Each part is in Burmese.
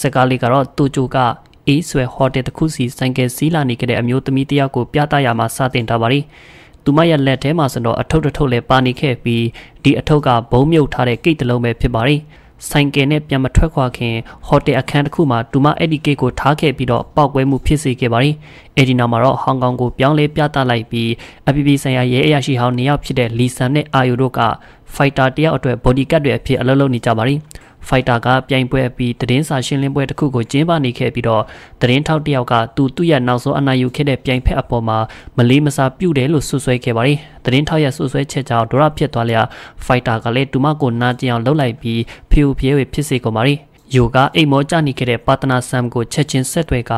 စကားလေးကတော့တိုချိုကအေးဆွဲဟိုတယ်တစ်ခုစီဆိုင်ကယ်စီးလာနေခဲ့တဲ့အမျိုးသမီးတယောက်ကိုပြသရမှာစတင်ထားပါလိသူမရဲ့လက်ထဲမှာစတော့အထုပ်တစ်ထုပ်လဲပါနေခဲ့ပြီးဒီအထုပ်ကဘုံမြုပ်ထားတဲ့ကိတ်တစ်လုံးပဲဖြစ်ပါလိဆိုင်ကယ်နဲ့ပြန်မထွက်ခွာခင်ဟိုတယ်အခန်းတစ်ခုမှာဒူမအဲ့ဒီကိတ်ကိုထားခဲ့ပြီးတော့ပောက်ကွဲမှုဖြစ်စေခဲ့ပါတယ်။အဲ့ဒီနောက်မှာတော့ဟောင်ကောင်ကိုပြောင်းလဲပြသလိုက်ပြီးအပီပီဆိုင်ရာရဲအရာရှိဟောင်းနေရောက်ဖြစ်တဲ့လီဆန်နဲ့အာယိုတို့ကဖိုက်တာတယောက်အတွက်ဘော်ဒီကတ်တွေအဖြစ်အလုပ်လုပ်နေကြပါတယ်။ဖိုက်တာကပြိုင်ပွဲအပြီးသတင်းစာရှင်းလင်းပွဲတစ်ခုကိုကျင်းပနေခဲ့ပြီးတော့သတင်းထောက်တယောက်ကသူသူ့ရဲ့နောက်ဆုံးအနာယူခဲ့တဲ့ပြိုင်ဖက်အပေါ်မှာမလေးမစားပြုတ်တယ်လို့ဆွဆွဲခဲ့ပါတယ်။သတင်းထောက်ရဲ့ဆွဆွဲချက်ကြောင့်ဒေါရဖြစ်သွားလျက်ဖိုက်တာကလည်းတူမကိုနာကျင်အောင်လှုပ်လိုက်ပြီးဖြူဖြဲဝေဖြစ်စေကုန်ပါတယ်။ယိုကအိမ်မောကြနေခဲ့တဲ့ပါတနာဆမ်ကိုချက်ချင်းဆက်သွယ်က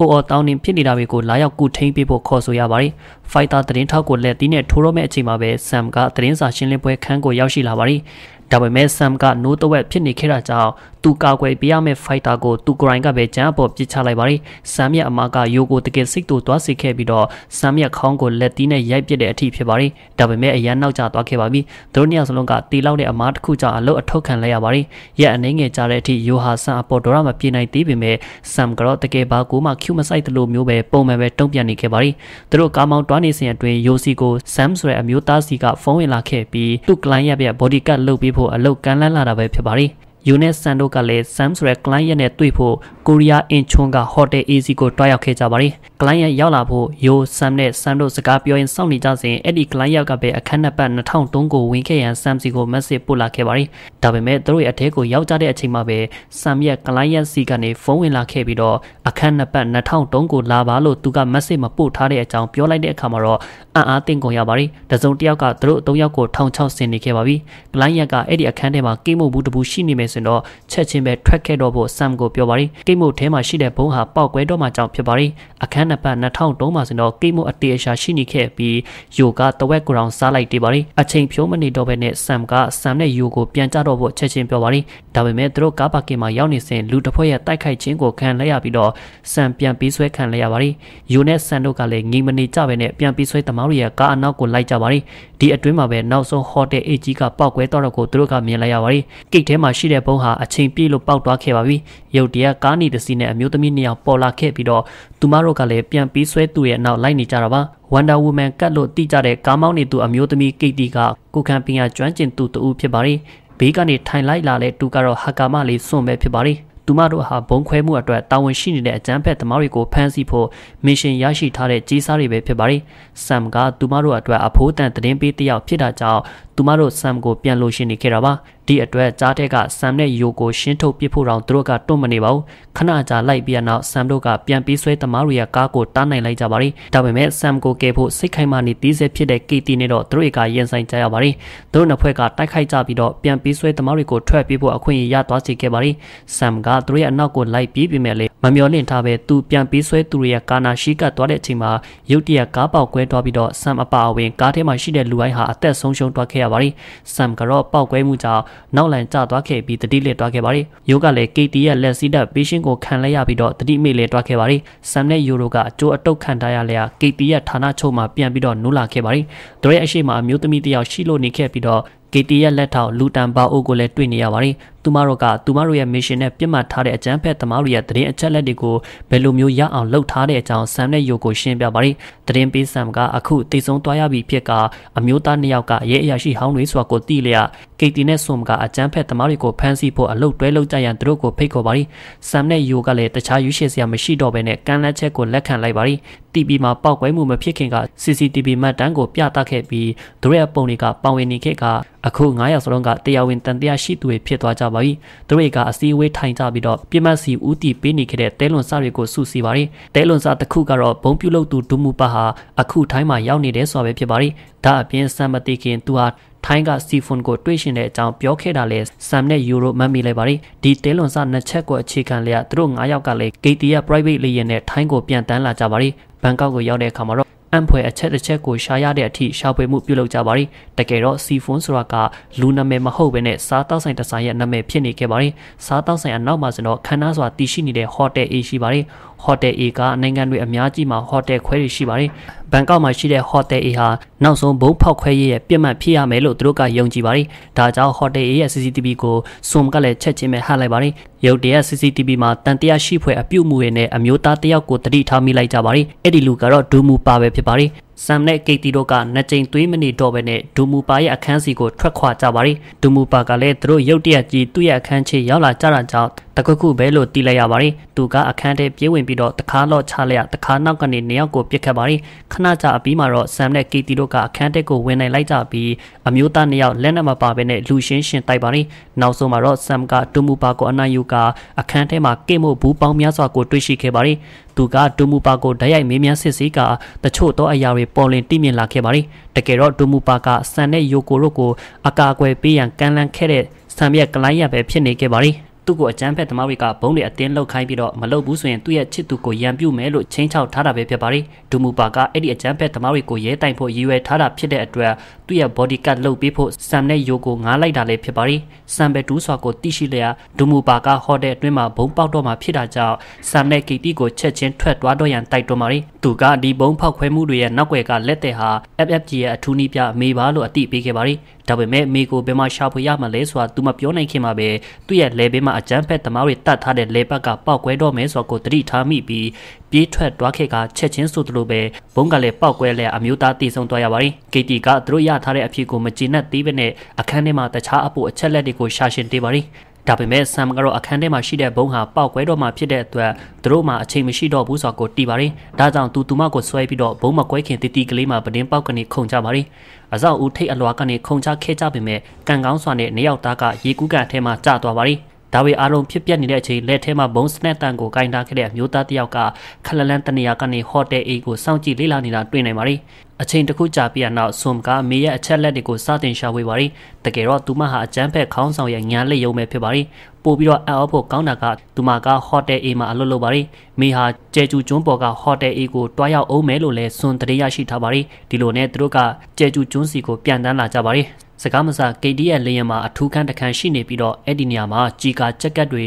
အော်အော်တောင်းတင်ဖြစ်နေတာတွေကိုလာရောက်ကူထိန်ပေးဖို့ခေါ်ဆိုရပါတယ်။ဖိုက်တာသတင်းထောက်ကိုလက်သီးနဲ့ထိုးတော့မဲ့အချိန်မှာပဲဆမ်ကသတင်းစာရှင်းလင်းပွဲခန်းကိုရောက်ရှိလာပါတယ်။ဒါပေမဲ့ Sam က no တဝက်ဖြစ်နေခဲ့တာကြောင့်သူကာကွယ်ပေးရမယ့် fighter ကိုသူကိုရိုင်းကပဲကြမ်းအပေါ်ပစ်ချလိုက်ပါတယ်။ Sam ရဲ့အမကယိုကိုတကယ်စိတ်တူသွားစေခဲ့ပြီးတော့ Sam ရဲ့ခေါင်းကိုလက်သီးနဲ့ရိုက်ပစ်တဲ့အထိဖြစ်ပါတယ်။ဒါပေမဲ့အရန်နောက်ကျသွားခဲ့ပါပြီ။သူတို့နှစ်ယောက်စလုံးကတီလောက်တဲ့အမားတစ်ခုကြောင့်အလုတ်အထုတ်ခံလိုက်ရပါတယ်။ရက်အနေငယ်ကြတဲ့အထိယိုဟာ Sam အပေါ်ဒေါရမပြေနိုင်သေးပေမဲ့ Sam ကတော့တကယ်ဘာကိုမှ cue မဆိုင်တလို့မျိုးပဲပုံမှန်ပဲတုံ့ပြန်နေခဲ့ပါတယ်။သူတို့ကားမောင်းတွားနေစဉ်အတွင်းယိုစီကို Sam ဆိုတဲ့အမျိုးသားစီကဖုန်းဝင်လာခဲ့ပြီးသူ့ client ရဲ့ body card လုပ်ပေးဖို့အလုတ်ကမ်းလှမ်းလာတာပဲဖြစ်ပါတယ်။ယူနက်ဆန်တို့ကလည်း Sam ဆိုတဲ့ client ရဲ့နဲ့တွေ့ဖို့ကိုရီးယားအင်ချွန်းက Hotel AC ကိုတွားရောက်ခဲ့ကြပါတယ်။ client ရောက်လာဖို့ Yo Sam နဲ့ Sam တို့စကားပြောရင်းစောင့်နေကြစဉ်အဲ့ဒီ client ရောက်ကပဲအခန်းနံပါတ်2003ကိုဝင်ခဲ့ရန် Sam စီကို message ပို့လာခဲ့ပါတယ်။ဒါပေမဲ့သူတို့ရဲ့အထဲကိုရောက်ကြတဲ့အချိန်မှာပဲ Sam ရဲ့ client စီကနေဖုန်းဝင်လာခဲ့ပြီးတော့အခန်းနံပါတ်2003ကိုလာပါလို့သူက message မပို့ထားတဲ့အကြောင်းပြောလိုက်တဲ့အခါမှာတော့အံ့အားသင့်ကုန်ရပါတယ်။တစုံတစ်ယောက်ကသူတို့အုံယောက်ကိုထောင်ချောက်ဆင်နေခဲ့ပါပြီ။ client ကအဲ့ဒီအခန်းထဲမှာကိမှုဘူးတဘူးရှိနေမယ်ဆိုစဉ်တော့ချက်ချင်းပဲထွက်ခဲ့တော့ဖို့ဆမ်ကိုပြောပါရီကိမို့ထဲမှာရှိတဲ့ဘုံဟာပေါက်ကွဲတော့မှကြောင့်ဖြစ်ပါရီအခန်းနံပါတ်2003မှာစဉ်တော့ကိမို့အတေအရှာရှိနေခဲ့ပြီးယိုကတဝက်ကိုတောင်စားလိုက်တေးပါရီအချိန်ဖြုံးမနေတော့ပဲနဲ့ဆမ်ကဆမ်နဲ့ယိုကိုပြန်ကြတော့ဖို့ချက်ချင်းပြောပါရီဒါပေမဲ့သူတို့ကားပါကင်မှာရောက်နေစဉ်လူတစ်ဖွဲ့ရဲ့တိုက်ခိုက်ခြင်းကိုခံလိုက်ရပြီးတော့ဆမ်ပြန်ပြီးဆွဲခံလိုက်ရပါရီယိုနဲ့ဆမ်တို့ကလည်းငြိမ်မနေကြပဲနဲ့ပြန်ပြီးဆွဲသမားတွေရဲ့ကားအနောက်ကိုလိုက်ကြပါရီဒီအတွင်းမှာပဲနောက်ဆုံးဟိုတယ်အေဂျီကပေါက်ကွဲတော့တော့ကိုသူတို့ကမြင်လိုက်ရပါတယ်။ကိတ်ထဲမှာရှိတဲ့ပုံးဟာအချိန်ပြည့်လို့ပေါက်သွားခဲ့ပါပြီ။ရုတ်တရက်ကားနီတစီနဲ့အမျိုးသမီးနှစ်ယောက်ပေါ်လာခဲ့ပြီးတော့သူမတို့ကလည်းပြန်ပြီးဆွဲသူရဲ့နောက်လိုက်နေကြတာပါ။ Wonder Woman ကတ်လို့တိကျတဲ့ကားမောင်းနေသူအမျိုးသမီး Katie ကကိုခံပင်ရကျွမ်းကျင်သူတူဖြစ်ပါရီ။ဘေးကနေထိုင်လိုက်လာတဲ့သူကတော့ဟာကာမလေးစွန့်ပဲဖြစ်ပါရီ။သူမတို့ဟာဘုံခွဲမှုအတွက်တာဝန်ရှိနေတဲ့အကြမ်းဖက်သမားတွေကိုဖမ်းဆီးဖို့မစ်ရှင်ရရှိထားတဲ့ကြီးစားတွေပဲဖြစ်ပါတယ်။ဆမ်ကသူမတို့အတွက်အဖိုးတန်တည်င်းပေးတယောက်ဖြစ်တာကြောင့်သူမတို့ဆမ်ကိုပြန်လို့ရှင်နေခဲ့တာပါဒီအတွက်ကြားထက်ကဆမ်နဲ့ယိုကိုရှင်းထုတ်ပစ်ဖို့တောင်သူတို့ကတွန့်မနေပါဘူးခဏကြာလိုက်ပြီးနောက်ဆမ်တို့ကပြန်ပြီးဆွဲသမားတွေရဲ့ကားကိုတားနိုင်လိုက်ကြပါရီဒါပေမဲ့ဆမ်ကိုကယ်ဖို့စိတ်ခိုင်မာနေသေးစေဖြစ်တဲ့ KT နဲ့တော့သူတို့ကရင်ဆိုင်ကြရပါရီသူတို့နှစ်ဖွဲ့ကတိုက်ခိုက်ကြပြီးတော့ပြန်ပြီးဆွဲသမားတွေကိုထွက်ပြေးဖို့အခွင့်အရေးရသွားစေခဲ့ပါရီဆမ်ကသူတို့ရဲ့အနောက်ကိုလိုက်ပြေးပြီးမြဲလေမမျော်လင့်ထားပဲသူပြန်ပေးဆွဲသူတွေရဲ့ကာနာရှိကတ်သွားတဲ့အချိန်မှာရုတ်တရက်ကားပေါက်ကွဲသွားပြီးတော့ဆမ်အပါအဝင်ကားထဲမှာရှိတဲ့လူအိုင်းဟာအသက်ဆုံးရှုံးသွားခဲ့ရပါတယ်။ဆမ်ကတော့ပေါက်ကွဲမှုကြောင့်နောက်လန်ကျသွားခဲ့ပြီးတတိလစ်သွားခဲ့ပါတယ်။ယိုကလည်း KT ရဲ့လက်စီးတပ်ပေးရှင်းကိုခံလိုက်ရပြီးတော့တတိမေလည်သွားခဲ့ပါတယ်။ဆမ်နဲ့ယိုရိုကအကျိုးအတုတ်ခံထားရလျက် KT ရဲ့ဌာနချုပ်မှာပြန်ပြီးတော့နိုးလာခဲ့ပါတယ်။သူရဲ့အရှိမအမျိုးသမီးတယောက်ရှိလို့နေခဲ့ပြီးတော့ KT ရဲ့လက်ထောက်လူတန်ပါအိုကိုလည်းတွေ့နေရပါတယ်။သူမတို့ကသူမတို့ရဲ့ mission နဲ့ပြတ်မှတ်ထားတဲ့အကြမ်းဖက်သမားတွေရဲ့တရင်အချက်လက်တွေကိုဘယ်လိုမျိုးရအောင်လုပ်ထားတဲ့အကြောင်းဆမ်နဲ့ယိုကိုရှင်းပြပါတယ်။တရင်ပေးဆမ်ကအခုတည်ဆုံသွားရပြီဖြစ်ကအမျိုးသားနှစ်ယောက်ကရဲအရာရှိဟောင်းတွေဆိုတာကိုသိလျက်ကေတီနဲ့ဆွမ်ကအကြမ်းဖက်သမားတွေကိုဖမ်းဆီးဖို့အလုပ်တွဲလုပ်ကြရန်သူတို့ကိုဖိတ်ခေါ်ပါတယ်။ဆမ်နဲ့ယိုကလည်းတခြားရွေးချယ်စရာမရှိတော့ဘဲနဲ့ကမ်းလက်ချက်ကိုလက်ခံလိုက်ပါတယ်။ TP မှာပောက်ကွဲမှုမဖြစ်ခင်က CCTV မှတ်တမ်းကိုပြသခဲ့ပြီးသူတို့ရဲ့ပုံတွေကပဝင်နေခဲ့ကအခု900စလုံးကတရားဝင်တန်တရားရှိသူတွေဖြစ်သွားကြပါပါပြီ။သူတွေကအစည်းအဝေးထိုင်ကြပြီးတော့ပြည်မစီဦးတည်ပေးနေခဲ့တဲ့တဲလွန်စတွေကိုစုစည်းပါတယ်။တဲလွန်စတစ်ခုကတော့ဘုံပြုလုပ်သူဒူမူပါဟာအခုထိုင်းမှာရောက်နေတယ်ဆိုတာပဲဖြစ်ပါတယ်။ဒါအပြင်ဆမ်မတိခင်သူဟာထိုင်းကစီဖွန်ကိုတွေ့ရှင်တဲ့အကြောင်းပြောခဲ့တာလဲဆမ်နဲ့ယူရိုမှတ်မိလိုက်ပါတယ်ဒီတဲလွန်စနှစ်ချက်ကိုအခြေခံလျက်သူတို့9ယောက်ကလည်း KTR private လေယာဉ်နဲ့ထိုင်းကိုပြန်တန်းလာကြပါတယ်ဘန်ကောက်ကိုရောက်တဲ့အခါမှာတော့အံ့ဖွယ်အချက်တစ်ချက်ကိုရှာရတဲ့အထိရှာဖွေမှုပြုလုပ်ကြပါရီတကယ်တော့စီဖုန်းဆိုတာကလူနာမည်မဟုတ်ဘဲနဲ့စားတောက်ဆိုင်တစ်ဆိုင်ရဲ့နာမည်ဖြစ်နေခဲ့ပါရီစားတောက်ဆိုင်အနောက်မှာဆိုတော့ခန်းသားစွာတည်ရှိနေတဲ့ဟိုတယ်အေးရှိပါရီဟိုတယ် A ကနိုင်ငံတွေအများကြီးမှာဟိုတယ်ခွဲတွေရှိပါတယ်။ဘန်ကောက်မှာရှိတဲ့ဟိုတယ် A ဟာနောက်ဆုံးဘုံဖောက်ခွဲရေးရဲ့ပြစ်မှတ်ဖြစ်ရမယ်လို့သူတို့ကယုံကြည်ပါတယ်။ဒါကြောင့်ဟိုတယ် A ရဲ့ CCTV ကို Zoom ကလည်းချက်ချင်းပဲဟတ်လိုက်ပါတယ်။ရုပ်တရက် CCTV မှာတန်တရားရှိဖွယ်အပြုတ်မှုတွေနဲ့အမျိုးသားတယောက်ကိုတတိထားမိလိုက်ကြပါတယ်။အဲ့ဒီလူကတော့ဒူမူပါပဲဖြစ်ပါတယ်။ဆမ်နဲ့ကေတီတို့ကနှစ်ကြိမ်သွေးမနေတော့ပဲနဲ့ဒူမူပါရဲ့အခန်းစီကိုထွက်ခွာကြပါရီဒူမူပါကလည်းသူတို့ရုတ်တရက်ကြီးသူ့ရဲ့အခန်းချေရောက်လာကြတာကြောင့်တကွခုပဲလို့တီးလိုက်ရပါတယ်။သူကအခန်းထဲပြေးဝင်ပြီးတော့တခါတော့ချလိုက်ရတခါနောက်ကနေနေရောက်ကိုပြစ်ခတ်ပါတယ်။ခဏကြာအပြီးမှာတော့ဆမ်နဲ့ကေတီတို့ကအခန်းထဲကိုဝင်နိုင်လိုက်ကြပြီးအမျိုးသားနှစ်ယောက်လက်နက်မပါဘဲနဲ့လူရှင်းရှင်းတိုက်ပါတယ်။နောက်ဆုံးမှာတော့ဆမ်ကတူမူပါကိုအနိုင်ယူကအခန်းထဲမှာကင့်မှုဘူးပေါင်းများစွာကိုတွေ့ရှိခဲ့ပါတယ်။သူကဒူမူပါကိုဓာတ်ရိုက်မေးမြန်းစစ်ဆေးကတချို့သောအရာတွေပေါ်လင်တည်မြင်လာခဲ့ပါတယ်။တကယ်တော့ဒူမူပါကဆန်နဲ့ယိုကိုတို့ကိုအကာအကွယ်ပေးရန်ကမ်းလှမ်းခဲ့တဲ့ဆံမြက်ကလိုင်းရပဲဖြစ်နေခဲ့ပါတယ်။သူ့ကိုအကြမ်းဖက်သမားတွေကဘုံတွေအတင်းလှုပ်ခိုင်းပြီးတော့မလုပ်ဘူးဆိုရင်သူ့ရဲ့ချစ်သူကိုရန်ပြုမယ်လို့ချင်းချောက်ထားတာပဲဖြစ်ပါတယ်ဒူမူပါကအဲ့ဒီအကြမ်းဖက်သမားတွေကိုရဲတိုင်ဖို့ရည်ရွယ်ထားတာဖြစ်တဲ့အတွက်သူ့ရဲ့ body cut လုပ်ပေးဖို့ဆမ်နဲ့ယိုကိုငားလိုက်တာလည်းဖြစ်ပါတယ်ဆမ်ဘက်ဒူးစွာကိုတိရှိလျာဒူမူပါကဟော့တဲ့အတွင်းမှာဘုံပေါက်တော့မှဖြစ်တာကြောင့်ဆမ်နဲ့ကီတီကိုချက်ချင်းထွက်သွားတော့ရန်တိုက်တွန်းပါတယ်သူကဒီဘုံဖောက်ခွဲမှုတွေရဲ့နောက်ွယ်ကလက်သက်ဟာ FFG ရဲ့အထူးနည်းပြမေပါလို့အတိပေးခဲ့ပါတယ်။ဒါပေမဲ့မေကိုဘယ်မှာရှာဖွေရမလဲဆိုတာသူမပြောနိုင်ခင်မှာပဲသူ့ရဲ့လေဘေးမှာအကြမ်းဖက်သမားတွေတတ်ထားတဲ့လေပတ်ကပောက်ကွဲတော့မယ်ဆိုတာကိုသတိထားမိပြီးပြေးထွက်သွားခဲ့ကချက်ချင်းဆိုသလိုပဲဘုံကလည်းပောက်ကွဲလဲအမျိုးသားတည်ဆုံသွားရပါတယ်။ KT ကသူတို့ရထားတဲ့အဖြစ်ကိုမကျေနပ်သေးပဲနဲ့အခန်းထဲမှာတခြားအဖို့အချက်လက်တွေကိုရှာရှင်သေးပါတယ်။ဒါပေမဲ့ဆမ်ကတော့အခန်းထဲမှာရှိတဲ့ဘုံဟာပေါက်ကွဲတော့မှဖြစ်တဲ့အတွက်သူတို့မှအချိန်မရှိတော့ဘူးဆိုတာကိုတီးပါရင်ဒါကြောင့်သူသူမကိုဆွဲပြီးတော့ဘုံမကွဲခင်တီတီကလေးမှာပတင်းပေါက်ကနေခုန်ကြပါရင်အဆောက်အဦထိတ်အလွာကနေခုန်ချခဲကြပေမဲ့ကံကောင်းစွာနဲ့နေရောက်သားကရေကူးကန်ထဲမှာကျသွားပါရင်ဒါဝေအားလုံးဖြစ်ပျက်နေတဲ့အချိန်လက်ထဲမှာဘုံစနက်တန်ကိုကင်တာခဲ့တဲ့အမျိုးသားတစ်ယောက်ကခလလန်တနေရာကနေဟိုတယ်အေးကိုစောင့်ကြည့်လေ့လာနေတာတွေ့နိုင်ပါတယ်။အချိန်တစ်ခုကြာပြီးနောက်ဆွမ်ကမေရဲ့အချက်လက်တွေကိုစတင်ရှာဖွေပါတယ်။တကယ်တော့သူမဟာအကျန်းဖက်ခေါင်းဆောင်ရဲ့ညာလက်ရုံပဲဖြစ်ပါတယ်။ပို့ပြီးတော့အံ့ဩဖို့ကောင်းတာကသူမကဟိုတယ်အေးမှာအလုပ်လုပ်ပါတယ်။မေဟာကျဲကျူကျွန်းပေါ်ကဟိုတယ်အေးကိုတွားရောက်အောင်မယ်လို့လဲဆွမ်တရေရရှိထားပါတယ်။ဒီလိုနဲ့သူတို့ကကျဲကျူကျွန်းစီကိုပြန်တန်းလာကြပါတယ်။စကားမစ KTF လေယာဉ်မှာအထူးခန်းတစ်ခန်းရှိနေပြီးတော့အဲ့ဒီနေရာမှာကြီကာချက်ကတ်တွေ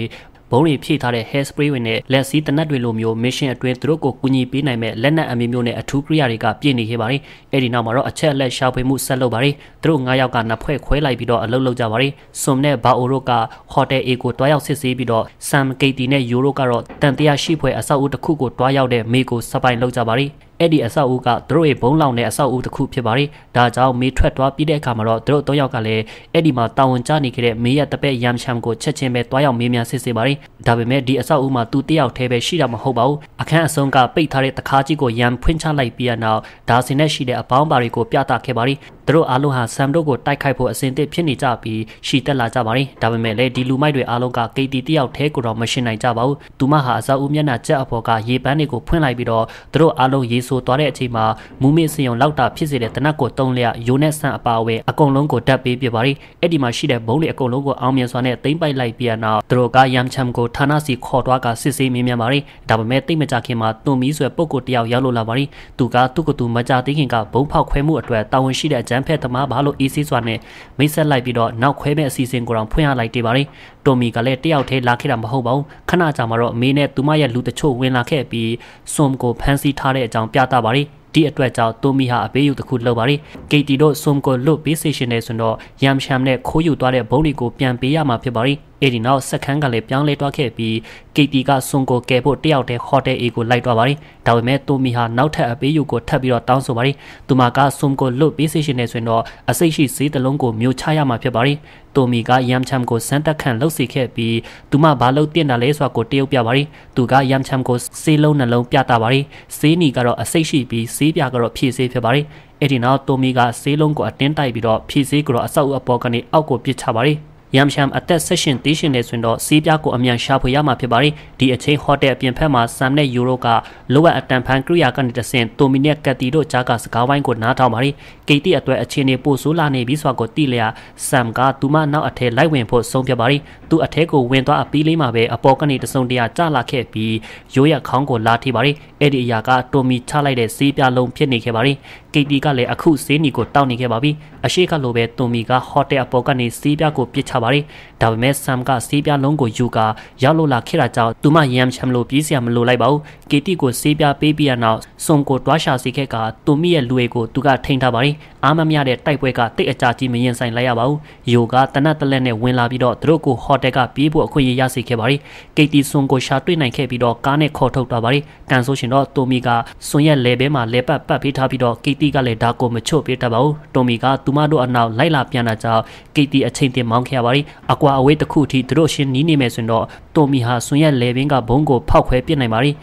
ဘုံတွေဖြည့်ထားတဲ့ hair spray ဝင်နဲ့လက်စည်းတနက်တွေလိုမျိုး mission အတွင်းသူတို့ကိုကူညီပေးနိုင်မဲ့လက်နက်အမျိုးမျိုးနဲ့အထူးကိရိယာတွေကပြည့်နေခဲ့ပါတယ်။အဲဒီနောက်မှာတော့အချက်အလက်ရှာဖွေမှုဆက်လုပ်ပါတယ်။သူတို့၅ယောက်ကနှစ်ဖွဲ့ခွဲလိုက်ပြီးတော့အလုပ်လုပ်ကြပါတယ်။ဆွန်နဲ့ဘာအိုရိုက hotel A ကိုတွားရောက်စစ်ဆေးပြီးတော့ Sam Katie နဲ့ Euro ကတော့တန်တရားရှိဖွဲ့အဆောက်အဦတစ်ခုကိုတွားရောက်တဲ့မေကိုစပိုင်လုပ်ကြပါတယ်။အဲ့ဒီအဆောက်အဦကသူတို့ရဲ့ဘုံလောင်တဲ့အဆောက်အဦတစ်ခုဖြစ်ပါတယ်ဒါကြောင့်မေးထွက်သွားပြီးတဲ့အခါမှာတော့သူတို့သုံးယောက်ကလည်းအဲ့ဒီမှာတာဝန်ကျနေခဲ့တဲ့မေးရတပည့်ရမ်ရှမ်ကိုချက်ချင်းပဲတွားရောက်မေးမြန်းစစ်ဆေးပါတယ်ဒါပေမဲ့ဒီအဆောက်အဦမှာသူတယောက်တည်းပဲရှိတာမဟုတ်ပါဘူးအခန်းအဆုံးကပိတ်ထားတဲ့တခါးကြီးကိုရမ်ဖွင့်ချလိုက်ပြီးရနောက်ဒါစင်နဲ့ရှိတဲ့အပေါင်းပါတွေကိုပြသခဲ့ပါတယ်သူတို့အားလုံးဟာဆမ်တို့ကိုတိုက်ခိုက်ဖို့အစဉ်သင့်ဖြစ်နေကြပြီးရှီတက်လာကြပါတယ်ဒါပေမဲ့လည်းဒီလူမိုက်တွေအားလုံးက KT တယောက်တည်းကိုတော့မရှင်းနိုင်ကြပါဘူးသူမဟာအစောဦးမျက်နှာကြက်အဖော်ကရေပန်းတွေကိုဖွင့်လိုက်ပြီးတော့သူတို့အားလုံးရေဆိုးသွားတဲ့အချိန်မှာမူမစ်စင်ုံလောက်တာဖြစ်စေတဲ့တနတ်ကိုတုံးလျက်ယိုနဲ့ဆန်အပါအဝင်အကုန်လုံးကိုတက်ပေးပြပါတယ်အဲ့ဒီမှာရှိတဲ့ဘုံတွေအကုန်လုံးကိုအောင်မြင်စွာနဲ့သိမ့်ပိုက်လိုက်ပြီးတော့သူတို့ကရမ်ချမ်ကိုဌာနစီခေါ်သွားကစစ်ဆေးမင်းမြန်ပါတယ်ဒါပေမဲ့တိတ်မကြခင်မှာတွန်မီဆိုတဲ့ပုံကိုတယောက်ရောက်လို့လာပါတယ်သူကသူ့ကိုယ်သူမကြသေးခင်ကဘုံဖောက်ခွဲမှုအတွက်တာဝန်ရှိတဲ့ကြမ်းဖက်သမားပါလို့အေးဆေးစွာနဲ့မိတ်ဆက်လိုက်ပြီးတော့နောက်ခွဲမဲ့အစီအစဉ်ကိုတော့ဖွင့်ရလိုက်သေးပါတယ်။တိုမီကလည်းတယောက်တည်းလာခဲ့တာမဟုတ်ပါဘူး။ခဏကြာမှတော့အမေနဲ့သူမရဲ့လူတချို့ဝင်လာခဲ့ပြီးဆွမ်ကိုဖမ်းဆီးထားတဲ့အကြောင်းပြသပါတယ်။ဒီအတွက်ကြောင့်တိုမီဟာအပေးယူတစ်ခုလုပ်ပါရီကေတီတို့ဆွမ်ကိုလွတ်ပေးစေရှင်တယ်ဆိုတော့ယမ်ရှမ်နဲ့ခိုးယူသွားတဲ့ဘုံတွေကိုပြန်ပေးရမှာဖြစ်ပါရီအဲဒီနောက်စက္ကန်းကလည်းပြောင်းလဲသွားခဲ့ပြီး KT ကစွန်ကိုကယ်ဖို့တယောက်တည်းဟိုတယ် A ကိုလိုက်သွားပါတယ်။ဒါပေမဲ့တိုမီဟာနောက်ထပ်အပေးယူကိုထပ်ပြီးတော့တောင်းဆိုပါတယ်။သူမကစွန်ကိုလွတ်ပေးစေရှင်နေဆိုရင်တော့အစိတ်ရှိဈေးတလုံးကိုမြို့ချရမှာဖြစ်ပါတယ်။တိုမီကယမ်ချမ်ကိုစမ်းတက်ခန့်လှုပ်စီခဲ့ပြီးသူမဘာလို့တင်တာလဲဆိုတာကိုတရုပ်ပြပါတယ်။သူကယမ်ချမ်ကိုစေးလုံးနှလုံးပြတာပါတယ်။ဈေးနီကတော့အစိတ်ရှိပြီးဈေးပြကတော့ဖြည့်ဈေးဖြစ်ပါတယ်။အဲ့ဒီနောက်တိုမီကဈေးလုံးကိုအတင်းတိုက်ပြီးတော့ဖြည့်ဈေးကတော့အဆောက်အဦအပေါ်ကနေအောက်ကိုပစ်ချပါတယ်။ရမ်ရှမ်အသက်16သိရှင်နေဆိုရင်တော့စီးပြားကိုအမြန်ရှာဖွေရမှာဖြစ်ပါတယ်ဒီအချိန်ဟိုတယ်အပြင်ဖက်မှာဆမ်နဲ့ယူရိုကလိုအပ်အတန်ဖန်ကရိယာကနေတဆင့်တိုမီနဲ့ကတ်တီတို့ကြားကစကားဝိုင်းကိုနားထောင်ပါတယ်ဂိတ်တီအတွက်အခြေအနေပိုဆိုးလာနေပြီဆိုတာကိုသိလျက်ဆမ်ကသူမနောက်အထက်လိုက်ဝင်ဖို့ဆုံးဖြတ်ပါတယ်သူအထက်ကိုဝင်သွားအပီးလေးမှာပဲအပေါ်ကနေတစုံတရာကျလာခဲ့ပြီးရိုးရခေါင်းကိုလာထိပါတယ်အဲ့ဒီအရာကတိုမီချလိုက်တဲ့စီးပြားလုံးဖြစ်နေခဲ့ပါတယ် KT ကလည်းအခုဈေးနီကိုတောက်နေခဲ့ပါပြီအရှိကလိုပဲတွန်မီကဟိုတယ်အပေါ်ကနေစီးပြားကိုပစ်ချပါတယ်ဒါပေမဲ့ဆမ်ကစီးပြားလုံးကိုယူကာရောက်လို့လာခဲ့တာကြောင့်သူမရမ်ချမ်လို့ပြေးစရာမလိုလိုက်ပါဘူး KT ကိုစီးပြားပေးပြီးရနောက်စုံကိုတွားရှာစီခဲ့ကတွန်မီရဲ့လူတွေကိုသူကထိန်ထားပါတယ်အာမမရတဲ့တိုက်ပွဲကတိတ်အကြကြီးမရင်ဆိုင်လိုက်ရပါဘူးယိုကတနတ်တလက်နဲ့ဝင်လာပြီးတော့သူတို့ကိုဟိုတယ်ကပြေးဖို့အခွင့်အရေးရရှိခဲ့ပါတယ် KT စုံကိုရှာတွေ့နိုင်ခဲ့ပြီးတော့ကားနဲ့ခေါ်ထုတ်သွားပါတယ်ကန်ဆိုရှင်တော့တွန်မီကစွန်ရဲ့လေဘဲမှာလေပတ်ပတ်ပေးထားပြီးတော့ KT တီကလည်းဒါကိုမချွတ်ပြတတ်ပါဘူးတိုမီကသူမတို့အနောက်လိုက်လာပြန်တာကြောင့်ကေတီအချိန်တင်မောင်းခဲ့ရပါတယ်အကွာအဝေးတစ်ခုထိသူတို့ရှင်နီးနေမယ်ဆိုရင်တော့တိုမီဟာဆွန်ရက်လေဘင်းကဘုံကိုဖောက်ခွဲပြစ်နိုင်ပါတယ်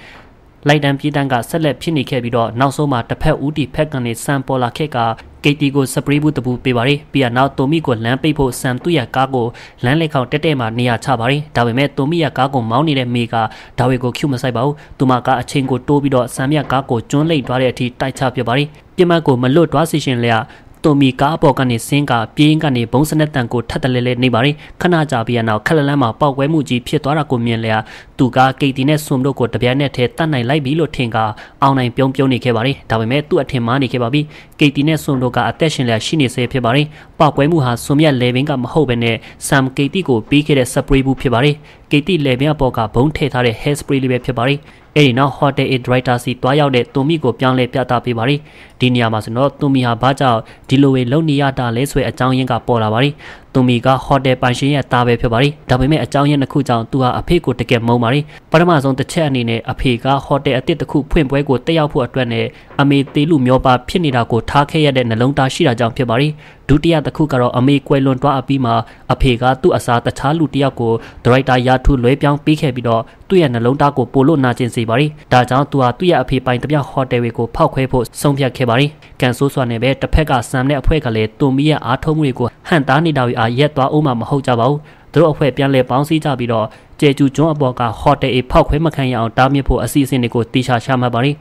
လိုက်တန်းပြေးတန်းကဆက်လက်ဖြစ်နေခဲ့ပြီးတော့နောက်ဆုံးမှာတစ်ဖက်ဦးတီဖက်ကနေဆန်ပေါ်လာခဲ့ကကေတီကိုစပရေးဘူးတပူပေးပါရယ်ပြီးတော့နောက်တိုမီကိုလမ်းပိတ်ဖို့ဆန်သူ့ရကားကိုလမ်းလက်ခေါင်တက်တက်မှာနေရာချပါရယ်ဒါပေမဲ့တိုမီရကားကိုမောင်းနေတဲ့မေကဒါဝေကိုဖြူမဆိုင်ပါဘူးသူမကအချင်းကိုတိုးပြီးတော့ဆန်မြကားကိုကျွန်းလိမ့်သွားတဲ့အထိတိုက်ချပြပါရယ်ပြစ်မှတ်ကိုမလွတ်တွားစီရှင်လျက်တုံမီကားအပေါ်ကနေဆင်းကပြင်းကနေဘုံစနက်တန်ကိုထပ်တလဲလဲနေပါရင်ခဏကြာပြီးရနောက်ခက်လက်လန်းမှာပေါက်ကွဲမှုကြီးဖြစ်သွားတာကိုမြင်လျာသူကကိတ်တီနဲ့ဆွမ်တို့ကိုတပြိုင်နက်တည်းတတ်နိုင်လိုက်ပြီလို့ထင်ကအောင်နိုင်ပြုံးပြုံးနေခဲ့ပါတယ်ဒါပေမဲ့သူ့အထင်မှားနေခဲ့ပါပြီ KT နဲ့ဆွန်တို့ကအသက်ရှင်လျက်ရှိနေဆဲဖြစ်ပါတယ်။ပောက်ကွဲမှုဟာဆွန်မြတ်လေဘင်းကမဟုတ်ဘဲနဲ့ Sam KT ကိုပေးခဲ့တဲ့ spray ဘူးဖြစ်ပါတယ်။ KT လေဘင်းအပေါ်ကဘုံထည့်ထားတဲ့ hair spray လေးပဲဖြစ်ပါတယ်။အဲ့ဒီနောက် hotel aid writer စီတွားရောက်တဲ့သူမိကိုပြောင်းလဲပြသပေးပါတယ်။ဒီနေရာမှာဆိုတော့သူမိဟာဘာကြောင့်ဒီလိုဝေလုံနေရတာလဲဆိုတဲ့အကြောင်းရင်းကပေါ်လာပါတယ်။သူမီကဟိုတယ်ပိုင်ရှင်ရဲ့သားပဲဖြစ်ပါတယ်ဒါပေမဲ့အကြောင်းရင်းတစ်ခုကြောင့်သူဟာအဖေကိုတကယ်မုန်းပါတယ်ပထမဆုံးတစ်ချက်အနေနဲ့အဖေကဟိုတယ်အသစ်တစ်ခုဖွင့်ပွဲကိုတက်ရောက်ဖို့အတွက်နဲ့အမေသေးလူမျောပါဖြစ်နေတာကိုထားခဲ့ရတဲ့နှလုံးသားရှိတာကြောင့်ဖြစ်ပါတယ်ဒုတိယတစ်ခုကတော့အမေကွယ်လွန်သွားအပြီးမှာအဖေကသူ့အစားတခြားလူတစ်ယောက်ကိုဒရိုက်တာရာထူလွဲပြောင်းပေးခဲ့ပြီးတော့သူ့ရဲ့နှလုံးသားကိုပိုလို့နာကျင်စေပါရီဒါကြောင့်သူဟာသူ့ရဲ့အဖေပိုင်တပြဟိုတယ်တွေကိုဖောက်ခွဲဖို့ဆုံးဖြတ်ခဲ့ပါရီကန်ဆိုးစွာနဲ့ပဲတစ်ဖက်ကဆမ်နဲ့အဖွဲ့ကလည်းသူမီရဲ့အားထုတ်မှုတွေကိုဟန်တားနေတာတွေအားရက်သွားအောင်မှမဟုတ်ကြပါဘူးသူတို့အဖွဲ့ပြန်လည်ပေါင်းစည်းကြပြီးတော့ကျဲကျူကျွန်းအပေါ်ကဟိုတယ်အဖောက်ခွဲမခံရအောင်တားမြစ်ဖို့အစီအစဉ်တွေကိုတိကျရှာမှတ်ပါရီ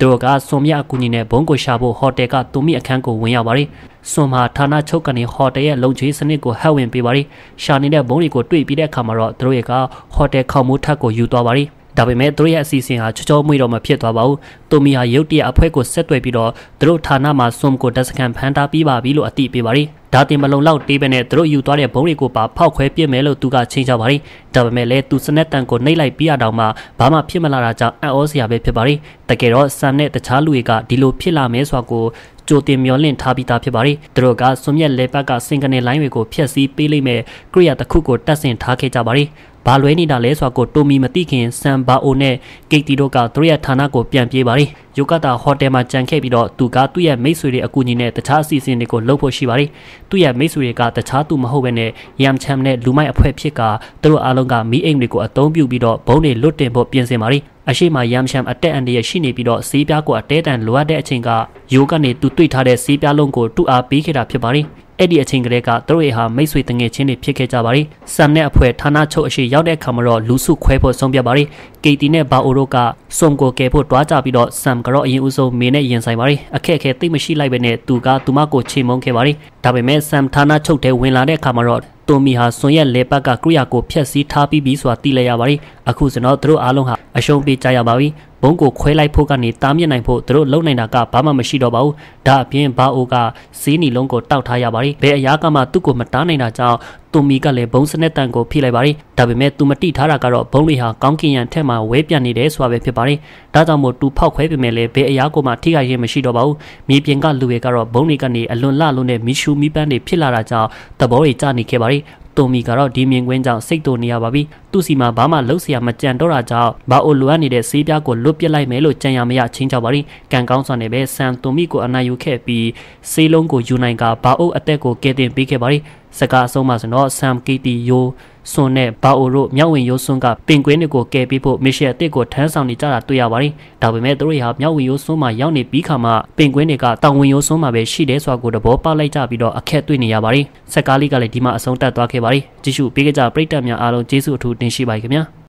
သူတို့ကဆွန်မြအကူညီနဲ့ဘုံကိုရှာဖို့ဟိုတယ်ကသူမိအခန်းကိုဝင်ရောက်ပါရီစွန်မာဌာနချုပ်ကနေဟိုတယ်ရဲ့လုံခြုံရေးစနစ်ကိုဟတ်ဝင်ပေးပါရီရှာနေတဲ့ဘုံတွေကိုတွေ့ပြီးတဲ့အခါမှာတော့သူတို့ရဲ့ကဟိုတယ်ခေါမိုးထက်ကိုယူသွားပါရီဒါပေမဲ့သူတို့ရဲ့အစီအစဉ်ဟာချောချောမွေ့တော့မဖြစ်သွားပါဘူး။တိုမီဟာရုတ်တရက်အဖွဲကိုဆက်သွယ်ပြီးတော့သူတို့ဌာနမှာစွမ်ကိုတက်စကန်ဖန်တာပြီးပါပြီလို့အတိပေးပါရီ။ဒါတင်မလုံလောက်တေးပဲနဲ့သူတို့ယူသွားတဲ့ဘုံတွေကိုပါဖောက်ခွဲပြစ်မယ်လို့သူကချိန်ချပါရီ။ဒါပေမဲ့လည်းသူစနက်တန်ကိုနှိပ်လိုက်ပြီးရတော့မှဘာမှဖြစ်မလာတာကြောင့်အံ့ဩစရာပဲဖြစ်ပါရီ။တကယ်တော့ဆမ်နဲ့တခြားလူတွေကဒီလိုဖြစ်လာမယ်ဆိုတာကိုကြိုတင်မျောလင့်ထားပြီးသားဖြစ်ပါတယ်။သူတို့ကစွန်မြက်လေပတ်ကစင်ကနေလိုင်းတွေကိုဖျက်ဆီးပေးလိုက်မဲ့ကိရိယာတစ်ခုကိုတတ်ဆင်ထားခဲ့ကြပါတယ်။ဘာလွဲနေတာလဲဆိုတာကိုတိုမီမသိခင်ဆန်ဘာအိုနဲ့ကိတ်တီတို့ကသူတို့ရဲ့ဌာနကိုပြန်ပြေးပါတယ်။ယိုကာတာဟိုတယ်မှာကြံခဲ့ပြီးတော့သူကသူ့ရဲ့မိတ်ဆွေတွေအကူအညီနဲ့တခြားအစီအစဉ်တွေကိုလုပ်ဖို့ရှိပါတယ်။သူ့ရဲ့မိတ်ဆွေတွေကတခြားသူမဟုတ်ဘဲနဲ့ယမ်ချမ်နဲ့လူမိုက်အဖွဲ့ဖြစ်ကသူတို့အားလုံးကမီးအိမ်တွေကိုအသုံးပြုပြီးတော့ဘုံတွေလွတ်တင်ဖို့ပြင်ဆင်ပါတယ်။အရှိမယမ်ရှမ်အတက်အန်တရရှိနေပြီးတော့ဈေးပြားကိုအတဲတန်လိုအပ်တဲ့အချိန်ကယိုကနေသူတွေ့ထားတဲ့ဈေးပြားလုံးကိုတူအားပေးခဲ့တာဖြစ်ပါတယ်အဲ့ဒီအချိန်ကလေးကသူတို့ရဲ့ဟာမိတ်ဆွေတငယ်ချင်းတွေဖြစ်ခဲ့ကြပါတယ်။ဆမ်နဲ့အဖွဲဌာနချုပ်အရှိရောက်တဲ့အခါမှာတော့လူစုခွဲဖို့ဆုံးဖြတ်ပါတယ်။ကေတီနဲ့ဘာအိုတို့ကစုံကိုကယ်ဖို့တွားကြပြီးတော့ဆမ်ကတော့အရင်ဦးဆုံးမင်းနဲ့ရင်ဆိုင်ပါတယ်။အခက်အခဲသိမရှိလိုက်ပဲနဲ့သူကသူမကိုချိန်မုန်းခဲ့ပါတယ်။ဒါပေမဲ့ဆမ်ဌာနချုပ်ထဲဝင်လာတဲ့အခါမှာတော့တိုမီဟာစွန်ရက်လေပတ်ကကရိယာကိုဖျက်ဆီးထားပြီးပြီဆိုတာသိလိုက်ရပါတယ်။အခုစတော့သူတို့အားလုံးဟာအရှုံးပေးကြရပါပြီ။ဘုံကိုခွဲလိုက်ဖို့ကနေတားမြစ်နိုင်ဖို့သူတို့လုံနိုင်တာကဘာမှမရှိတော့ပါဘူး။ဒါအပြင်ဘာအိုကစီးနီလုံးကိုတောက်ထားရပါတယ်။ဘယ်အရာကမှသူ့ကိုမတားနိုင်တာကြောင့်သူမီကလည်းဘုံစနစ်တန်ကိုဖိလိုက်ပါတယ်။ဒါပေမဲ့သူမတိထားတာကတော့ဘုံတွေဟာကောင်းကင်ရန်ထက်မှဝဲပြန်နေတယ်ဆိုတာပဲဖြစ်ပါတယ်။ဒါကြောင့်မို့သူဖောက်ခွဲပေမဲ့လည်းဘယ်အရာကိုမှထိခိုက်ရင်မရှိတော့ပါဘူး။မြေပြင်ကလူတွေကတော့ဘုံတွေကနေအလွန်လှလုံးနဲ့မီရှူမီပန်းတွေဖြစ်လာတာကြောင့်သဘောတွေကျနေခဲ့ပါတယ်။တုံမီကတော့ဒီမြင်ကွင်းကြောင့်စိတ်တုန်နေရပါပြီ။သူ့စီမှာဘာမှလှုပ်ဆရာမကြံတော့တာကြောင့်ဘာအိုလိုအပ်နေတဲ့ဆေးပြားကိုလွတ်ပစ်လိုက်မယ်လို့ကြံရမရချင်းချောက်ပါရင်ကံကောင်းစွာနဲ့ပဲဆန်တုံမီကိုအနာယူခဲ့ပြီးဆေးလုံးကိုယူနိုင်ကဘာအိုအသက်ကိုကယ်တင်ပေးခဲ့ပါရင်စကားအဆုံးမှာဆိုတော့ဆမ်ကီတီယိုစွန်နဲ့ဘာအိုတို့မြောက်ဝင်ရိုးစွန်ကပင်ကွင်းတွေကိုကယ်ပေးဖို့မစ်ရှယ်အစ်စ်ကိုထမ်းဆောင်နေကြတာတွေ့ရပါတယ်။ဒါပေမဲ့သူတို့ဟာမြောက်ဝင်ရိုးစွန်မှာရောက်နေပြီးခါမှပင်ကွင်းတွေကတောင်ဝင်ရိုးစွန်မှာပဲရှိတယ်ဆိုတာကိုသဘောပေါက်လိုက်ကြပြီးတော့အခက်တွေ့နေရပါတယ်။စကားလေးကလည်းဒီမှာအဆုံးတက်သွားခဲ့ပါတယ်။ကြည့်ရှုပေးကြပရိသတ်များအားလုံးကျေးဇူးအထူးတင်ရှိပါတယ်ခင်ဗျာ။